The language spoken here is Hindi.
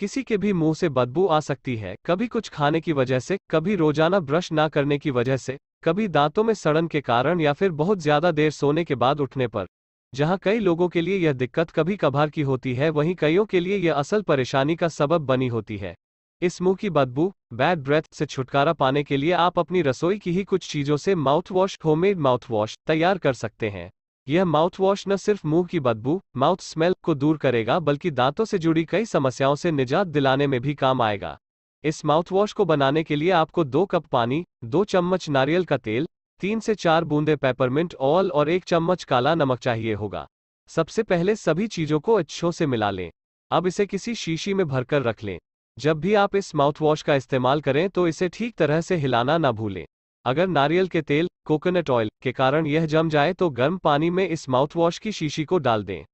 किसी के भी मुंह से बदबू आ सकती है कभी कुछ खाने की वजह से कभी रोजाना ब्रश ना करने की वजह से कभी दांतों में सड़न के कारण या फिर बहुत ज्यादा देर सोने के बाद उठने पर जहां कई लोगों के लिए यह दिक्कत कभी कभार की होती है वहीं कईयों के लिए यह असल परेशानी का सबब बनी होती है इस मुंह की बदबू बैड ब्रेथ से छुटकारा पाने के लिए आप अपनी रसोई की ही कुछ चीजों से माउथवॉश होममेड माउथवॉश तैयार कर सकते हैं यह माउथवॉश न सिर्फ मुंह की बदबू माउथ स्मेल को दूर करेगा बल्कि दांतों से जुड़ी कई समस्याओं से निजात दिलाने में भी काम आएगा इस माउथवॉश को बनाने के लिए आपको दो कप पानी दो चम्मच नारियल का तेल तीन से चार बूंदे पेपरमिंट ऑयल और एक चम्मच काला नमक चाहिए होगा सबसे पहले सभी चीजों को अच्छों से मिला लें अब इसे किसी शीशी में भरकर रख लें जब भी आप इस माउथवॉश का इस्तेमाल करें तो इसे ठीक तरह से हिलाना न भूलें अगर नारियल के तेल कोकोनट ऑयल के कारण यह जम जाए तो गर्म पानी में इस माउथवॉश की शीशी को डाल दें